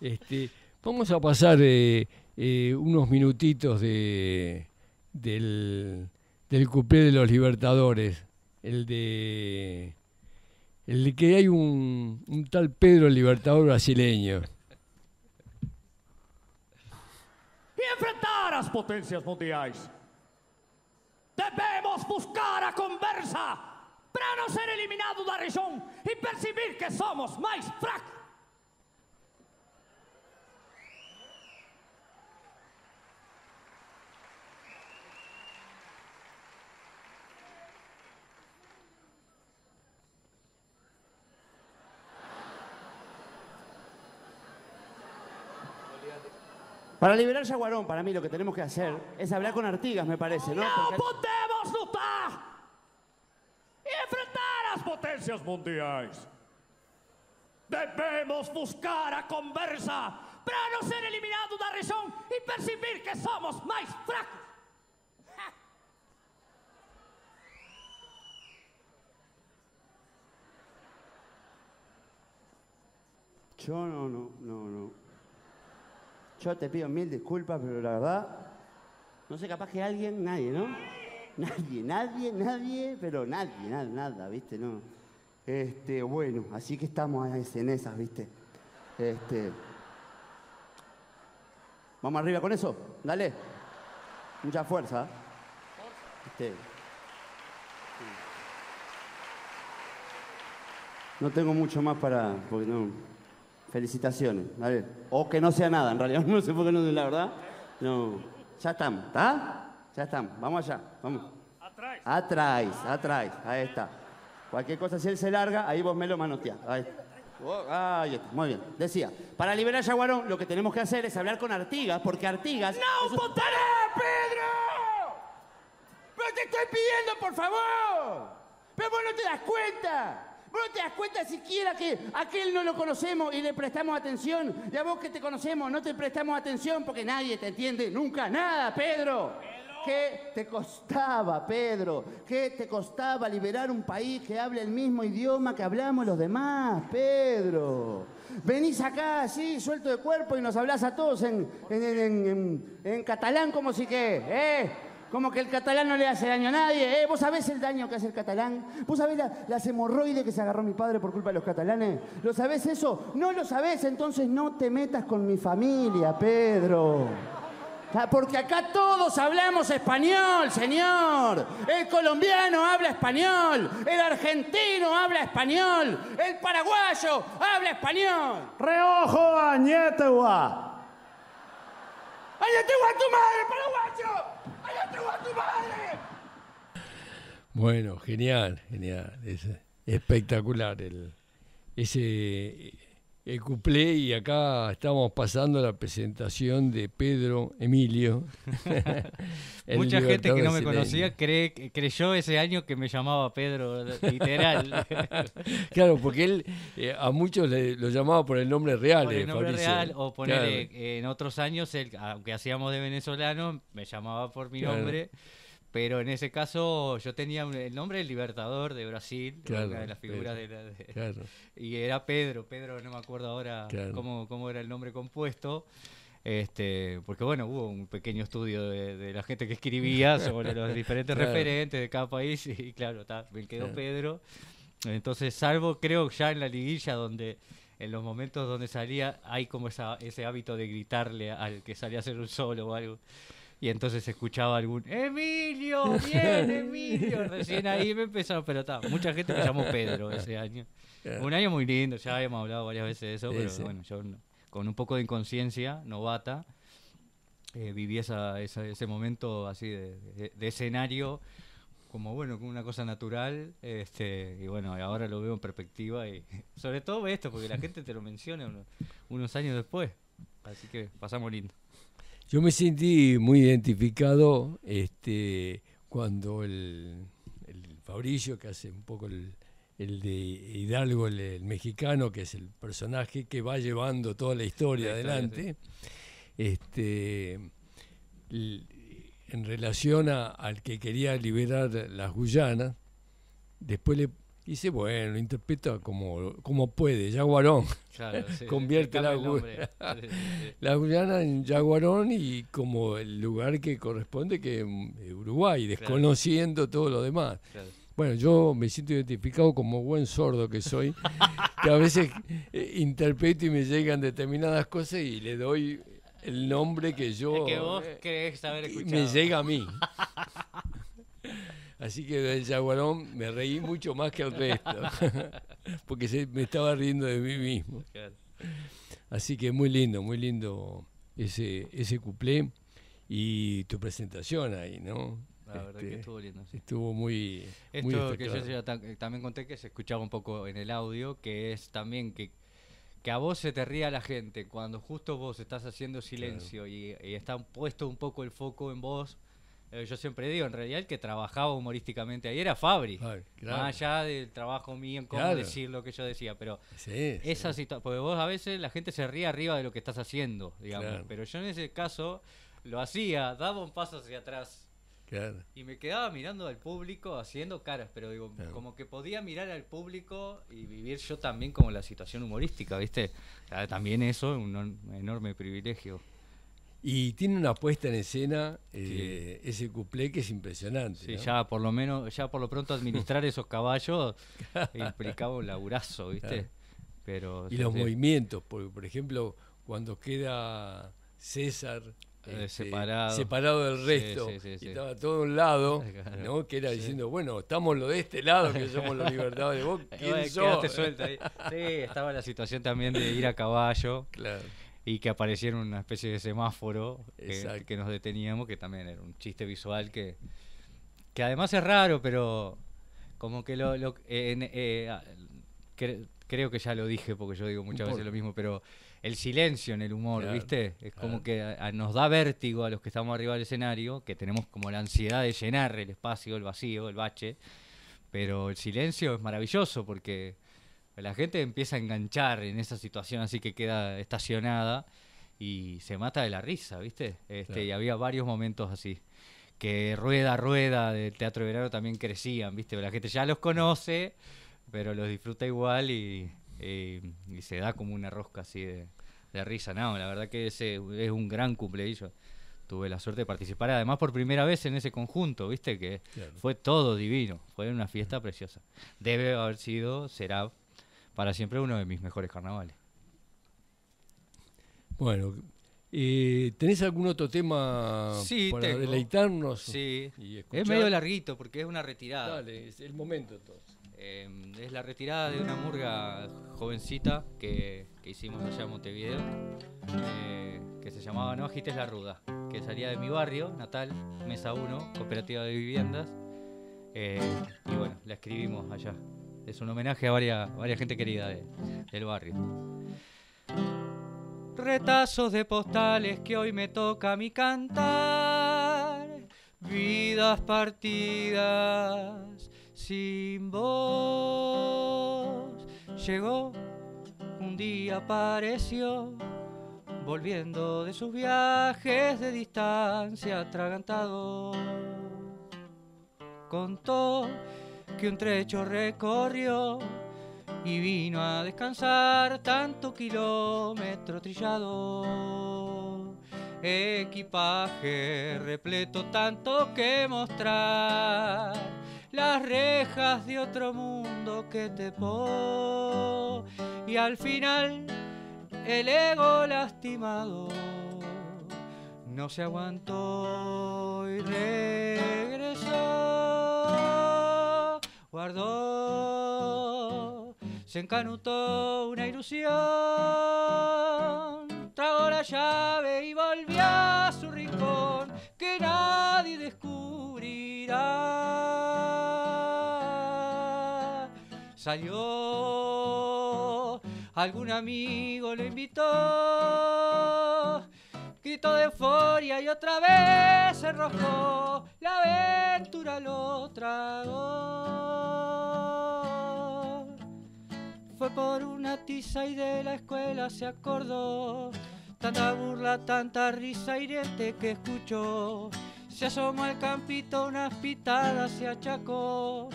este, vamos a pasar eh, eh, unos minutitos del, del cupé de los Libertadores. El de. El que hay un, tal Pedro el Libertador brasileño. Y enfrentar a las potencias mundiales. Debemos buscar a conversa para no ser eliminado da región y percibir que somos más fracos. Para liberar Guarón para mí lo que tenemos que hacer es hablar con Artigas, me parece, ¿no? podemos y enfrentar las potencias mundiales. Debemos buscar a conversa para no ser eliminado da razón y percibir que somos más fracos. <laughs> Yo no, no, no, no. Yo te pido mil disculpas, pero la verdad, no sé, capaz que alguien, nadie, ¿no? <laughs> Nadie, nadie, nadie, pero nadie, nada, nada, ¿viste? No. Este, bueno, así que estamos en esas, ¿viste? Este. Vamos arriba con eso, dale. Mucha fuerza. ¿eh? Este. No tengo mucho más para. Felicitaciones. Dale. O que no sea nada, en realidad. <laughs> No sé por qué no, la verdad. No. Ya estamos, ¿está? ya estamos. Vamos allá. Vamos. Atrás. Atrás, atrás. Ahí está. Cualquier cosa, si él se larga, ahí vos me lo manoteás. Ahí. está. Muy bien. Decía, para liberar a Yaguarón, lo que tenemos que hacer es hablar con Artigas, porque Artigas... ¡No putará, Pedro! ¡Pero te estoy pidiendo, por favor! ¡Pero vos no te das cuenta! ¿Vos no te das cuenta siquiera que aquel no lo conocemos y le prestamos atención? Y a vos que te conocemos no te prestamos atención porque nadie te entiende nunca nada, Pedro. ¿Qué te costaba, Pedro? ¿Qué te costaba liberar un país que habla el mismo idioma que hablamos los demás, Pedro? Venís acá así, suelto de cuerpo, y nos hablás a todos en, catalán como si que, ¿eh? Como que el catalán no le hace daño a nadie, ¿eh? ¿Vos sabés el daño que hace el catalán? ¿Vos sabés la, las hemorroides que se agarró mi padre por culpa de los catalanes? ¿Lo sabés eso? No lo sabés, entonces no te metas con mi familia, Pedro. Ah, porque acá todos hablamos español, señor. El colombiano habla español, el argentino habla español, el paraguayo habla español. Reojo a Ñetewa. a tu madre, paraguayo. Añetegua tu madre. Bueno, genial, genial. Es espectacular el, ese, el cuplé y acá estamos pasando la presentación de Pedro Emilio. <laughs> Mucha gente que no me conocía creyó ese año que me llamaba Pedro, literal. <laughs> claro, porque él eh, a muchos lo llamaba por el nombre real. Por el eh, nombre real, o poner en otros años, aunque hacíamos de venezolano, me llamaba por mi nombre. Pero en ese caso yo tenía el nombre del Libertador de Brasil, una de las figuras de Y era Pedro, Pedro no me acuerdo ahora cómo, era el nombre compuesto. Este, porque bueno, hubo un pequeño estudio de, la gente que escribía <laughs> sobre los diferentes referentes de cada país y, claro, me quedó Pedro. Entonces, salvo creo ya en la liguilla donde en los momentos donde salía hay como ese hábito de gritarle al que salía a hacer un solo o algo. Y entonces escuchaba algún Emilio, bien Emilio. <laughs> Recién ahí me empezaron, a está, mucha gente me llamó Pedro ese año. Eh. Un año muy lindo, ya habíamos hablado varias veces de eso, pero bueno, yo con un poco de inconsciencia, novata, eh, viví esa, ese momento así de, de, escenario como bueno, como una cosa natural, este, y bueno, ahora lo veo en perspectiva y <laughs> sobre todo esto, porque la gente te lo menciona unos años después, así que pasamos lindo. Yo me sentí muy identificado este, cuando el, el Fabricio, que hace un poco el, de Hidalgo, el, mexicano, que es el personaje que va llevando toda la historia adelante, este, en relación al que quería liberar las Guyanas, después le dice, bueno, interpreta como, como puede, Jaguarón. Convierte la, <laughs> la Guyana en Jaguarón y como el lugar que corresponde, que es Uruguay, desconociendo todo lo demás. Bueno, yo me siento identificado como buen sordo que soy, <laughs> que a veces eh, interpreto y me llegan determinadas cosas y le doy el nombre que yo... que vos crees escuchado. Me llega a mí. <laughs> Así que del Jaguarón me reí mucho más que al resto, <laughs> porque me estaba riendo de mí mismo. Así que muy lindo, muy lindo ese, ese cuplé y tu presentación ahí, ¿no? La verdad que este, estuvo lindo. Estuvo muy. Esto que yo eh, también conté que se escuchaba un poco en el audio, que es también que, que a vos se te ría la gente cuando justo vos estás haciendo silencio y, y, está puesto un poco el foco en vos yo siempre digo, en realidad el que trabajaba humorísticamente ahí era Fabri. Más allá del trabajo mío en cómo decir lo que yo decía. Pero esa porque vos a veces la gente se ríe arriba de lo que estás haciendo, digamos. Pero yo en ese caso lo hacía, daba un paso hacia atrás. Y me quedaba mirando al público haciendo caras, pero digo, como que podía mirar al público y vivir yo también como la situación humorística, ¿viste? Ah, también eso es un enorme privilegio. Y tiene una puesta en escena eh, ese cuplé que es impresionante. ya por lo menos, ya por lo pronto administrar <laughs> esos caballos implicaba un laburazo, ¿viste? Pero, y los movimientos, por ejemplo, cuando queda César eh, este, separado. del resto. estaba todo a un lado, <laughs> ¿no? que era diciendo, bueno, estamos lo de este lado, que somos los <laughs> libertadores. ¿Vos quién sos? Ahí. Sí, estaba la situación también de ir a caballo. Claro y que apareciera una especie de semáforo que, que, nos deteníamos, que también era un chiste visual que, que además es raro, pero como que lo... lo eh, ah, creo que ya lo dije porque yo digo muchas veces lo mismo, pero el silencio en el humor, ¿viste? Es como que nos da vértigo a los que estamos arriba del escenario, que tenemos como la ansiedad de llenar el espacio, el vacío, el bache, pero el silencio es maravilloso porque la gente empieza a enganchar en esa situación así que queda estacionada y se mata de la risa, ¿viste? Este, y había varios momentos así. Que rueda, rueda de Teatro de Verano también crecían, ¿viste? La gente ya los conoce, pero los disfruta igual y, se da como una rosca así de, risa. No, la verdad que ese es un gran cumpleaños tuve la suerte de participar además por primera vez en ese conjunto, viste que fue todo divino, fue una fiesta preciosa. Debe haber sido será para siempre uno de mis mejores carnavales. Bueno, eh, ¿tenés algún otro tema para deleitarnos? Sí, es medio larguito porque es una retirada. Dale, es el momento em, es la retirada de una murga jovencita que, hicimos allá en Montevideo, eh, que se llamaba No Agites la Ruda, que salía de mi barrio natal, Mesa 1, Cooperativa de Viviendas, eh, y bueno, la escribimos allá es un homenaje a varias, varias gente querida del barrio. Retazos de postales que hoy me toca mi cantar, vidas partidas sin voz. Llegó, un día apareció, volviendo de sus viajes de distancia atragantado. Contó que un trecho recorrió y vino a descansar tanto kilómetro trillado. Equipaje repleto tanto que mostrar, las rejas de otro mundo que te pone y al final el ego lastimado no se aguantó y regresó guardó, mm. se encanutó una ilusión, tragó la llave y volvió a su rincón que nadie descubrirá. Salió, algún amigo lo invitó grito de euforia y otra vez se arrojó, la aventura lo tragó. Fue por una tiza y de la escuela se acordó, tanta burla, tanta risa hiriente que escuchó. Se asomó al campito, una pitadas se achacó,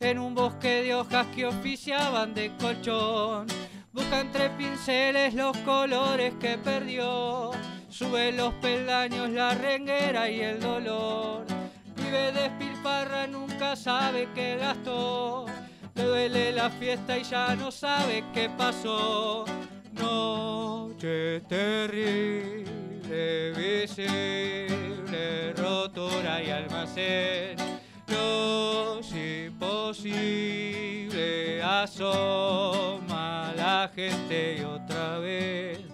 en un bosque de hojas que oficiaban de colchón. Busca entre pinceles los colores que perdió Sube los peldaños, la renguera y el dolor. Vive despilfarra, nunca sabe qué gastó. Le duele la fiesta y ya no sabe qué pasó. Noche terrible, visible, rotura y almacén. Los imposible asoma a la gente y otra vez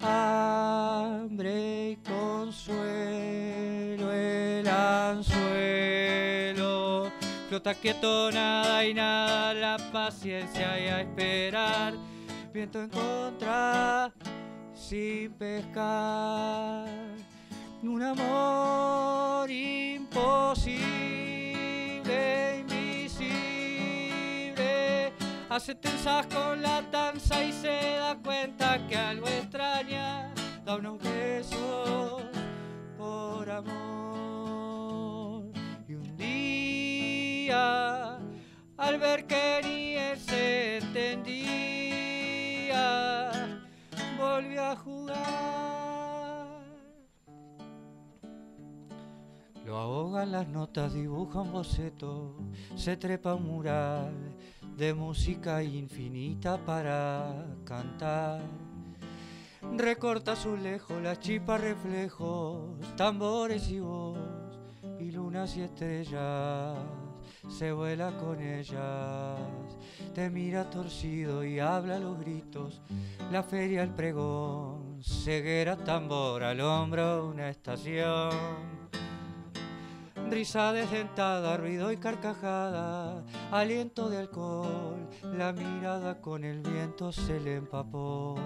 hambre y consuelo el anzuelo. Flota quieto nada y nada la paciencia y a esperar. Viento en contra sin pescar. Un amor imposible hace tensas con la danza y se da cuenta que algo extraña, da un beso por amor. Y un día, al ver que ni él se entendía, volvió a jugar. Lo ahogan las notas, dibuja un boceto, se trepa un mural de música infinita para cantar. Recorta su lejos las chispas reflejos, tambores y voz, y lunas y estrellas, se vuela con ellas. Te mira torcido y habla los gritos, la feria, al pregón, ceguera, tambor, al hombro, una estación. Risa desdentada, ruido y carcajada, aliento de alcohol, la mirada con el viento se le empapó.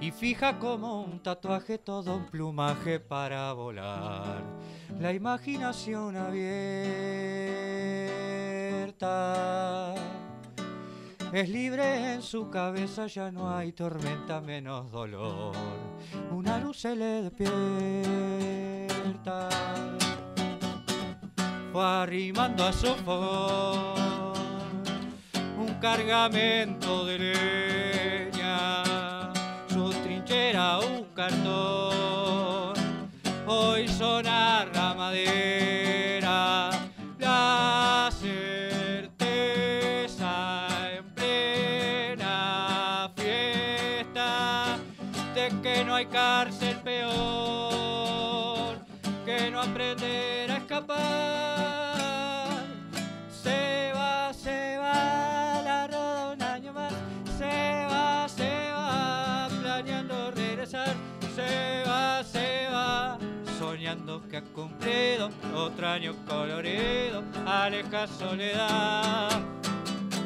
Y fija como un tatuaje todo un plumaje para volar, la imaginación abierta. Es libre en su cabeza, ya no hay tormenta, menos dolor. Una luz se le despierta. Fue arrimando a sofón un cargamento de leña, su trinchera un cartón, hoy sonar la madera. peor que no aprender a escapar. Se va, se va la roda un año más. Se va, se va planeando regresar. Se va, se va soñando que ha cumplido otro año colorido. Aleja soledad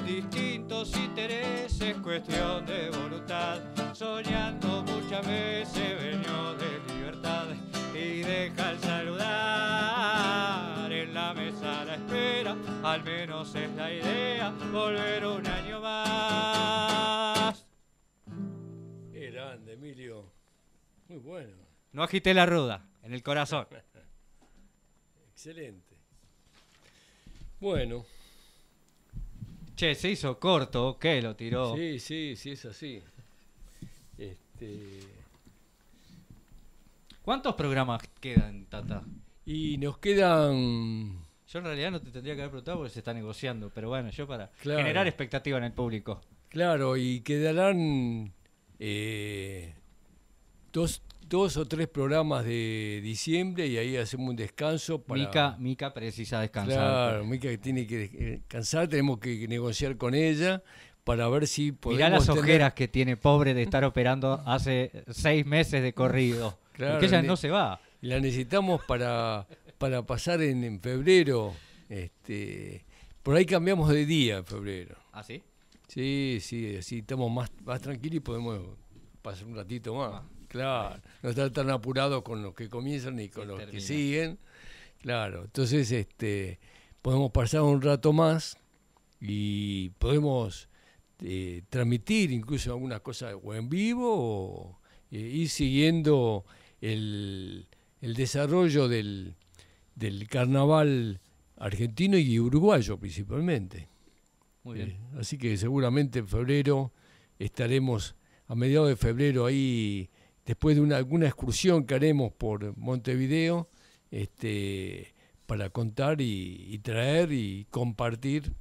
distintos intereses, cuestión de voluntad. Soñando muchas veces vengo de libertad y deja el saludar en la mesa la espera, al menos es la idea, volver un año más. Grande, Emilio. Muy bueno. No agité la ruda en el corazón. <laughs> Excelente. Bueno. Che, se hizo corto, ¿qué? Lo tiró. Sí, sí, sí, es así. Este... ¿Cuántos programas quedan, Tata? Y nos quedan... Yo en realidad no te tendría que haber preguntado porque se está negociando, pero bueno, yo para generar expectativa en el público. Claro, y quedarán eh, dos, dos o tres programas de diciembre y ahí hacemos un descanso para... Mica, Mica precisa descansar. Claro, Mica tiene que descansar, eh, tenemos que negociar con ella para ver si podemos. Mirá las ojeras que tiene, pobre, de estar operando hace seis meses de corrido. que ella no se va. La necesitamos para, para pasar en, febrero. Este, por ahí cambiamos de día en febrero. ¿Ah, sí? Sí, sí, así estamos más, más tranquilos y podemos pasar un ratito más. Claro, no estar tan apurado con los que comienzan y con los que siguen. Claro, entonces este, podemos pasar un rato más y podemos eh, transmitir incluso algunas cosas o en vivo o eh, ir siguiendo el, el desarrollo del, del carnaval argentino y uruguayo principalmente. Muy bien. Eh, así que seguramente en febrero estaremos a mediados de febrero ahí después de una, alguna excursión que haremos por Montevideo, este, para contar y, traer y compartir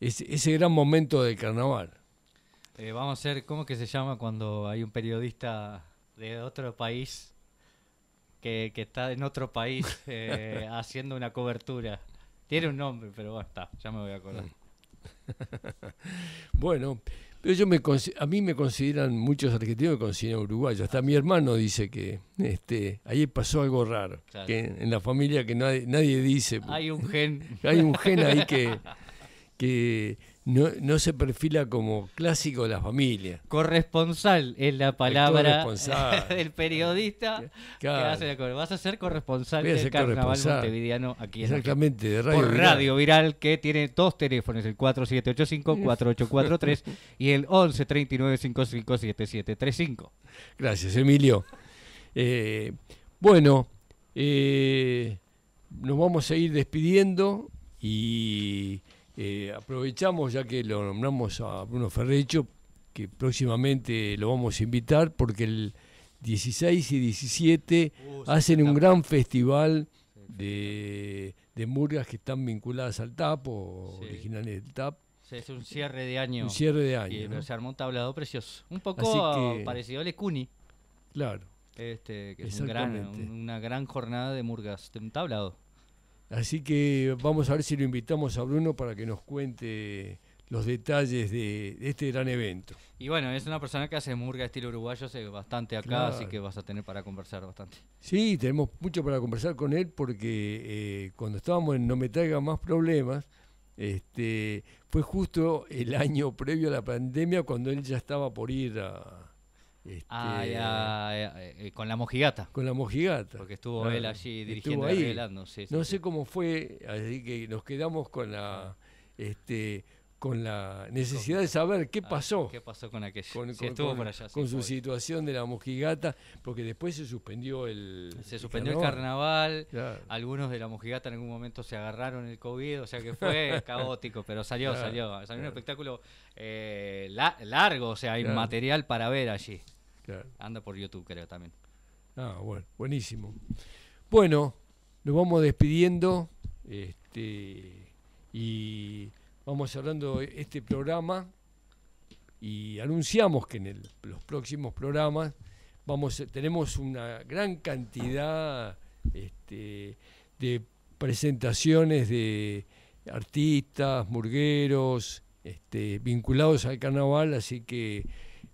ese, gran momento del carnaval. Eh, vamos a ver, ¿cómo que se llama cuando hay un periodista de otro país que, está en otro país eh, <laughs> haciendo una cobertura? Tiene un nombre, pero bueno, está, ya me voy a acordar. Mm. <laughs> bueno, pero yo me a mí me consideran muchos argentinos me consideran uruguayo Hasta mi hermano dice que este ahí pasó algo raro, que en la familia que nadie, nadie dice. Hay un gen. hay un gen ahí que, que no, se perfila como clásico de la familia. Corresponsal es la palabra <laughs> del periodista Vas a ser corresponsal del Carnaval aquí en Exactamente, de Radio Por Viral. Radio Viral, que tiene dos teléfonos, el 4785-4843 <laughs> y el 1139-557735. Gracias, Emilio. Eh, bueno, eh, nos vamos a ir despidiendo y... Eh, aprovechamos, ya que lo nombramos a Bruno Ferrecho, que próximamente lo vamos a invitar, porque el 16 y 17 uh, hacen un gran festival de, murgas que están vinculadas al TAP o originales del TAP. es un cierre de año. Un cierre de año. Y, Se armó un tablado precioso. Un poco parecido al escuni Claro. Este, es una gran jornada de murgas, de un tablado. Así que vamos a ver si lo invitamos a Bruno para que nos cuente los detalles de, este gran evento. Y bueno, es una persona que hace murga estilo uruguayo, hace bastante acá, así que vas a tener para conversar bastante. Sí, tenemos mucho para conversar con él porque eh, cuando estábamos en No me traiga más problemas, este, fue justo el año previo a la pandemia cuando él ya estaba por ir a, este, eh, eh, con la mojigata. Con la mojigata. Porque estuvo él allí dirigiendo y No sé cómo fue, así que nos quedamos con la este con la necesidad de saber qué ah, pasó. ¿Qué pasó con aquello? Con, estuvo por allá, con su situación de la mojigata, porque después se suspendió el. Se suspendió el carnaval, algunos de la mojigata en algún momento se agarraron el COVID, o sea que fue <laughs> caótico, pero salió, salió. Salió un espectáculo eh, largo, o sea, hay material para ver allí. Anda por YouTube, creo, también. Ah, bueno, buenísimo. Bueno, nos vamos despidiendo este, y vamos cerrando este programa y anunciamos que en los próximos programas vamos tenemos una gran cantidad este, de presentaciones de artistas, murgueros, este, vinculados al carnaval, así que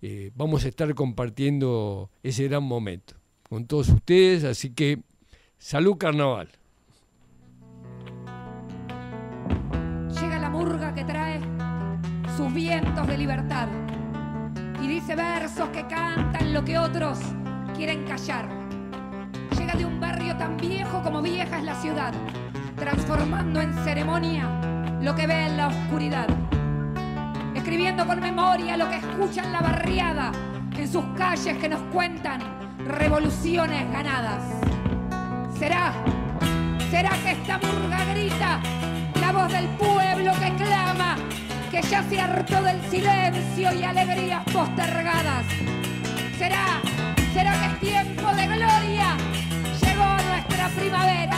eh, vamos a estar compartiendo ese gran momento con todos ustedes, así que salud carnaval. Llega la murga que trae sus vientos de libertad y dice versos que cantan lo que otros quieren callar. Llega de un barrio tan viejo como vieja es la ciudad, transformando en ceremonia lo que ve en la oscuridad escribiendo con memoria lo que escuchan la barriada en sus calles que nos cuentan revoluciones ganadas. ¿Será? ¿Será que esta murga grita la voz del pueblo que clama, que ya se hartó del silencio y alegrías postergadas? ¿Será? ¿Será que es tiempo de gloria? Llegó nuestra primavera.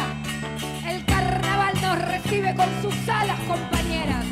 El carnaval nos recibe con sus alas compañeras.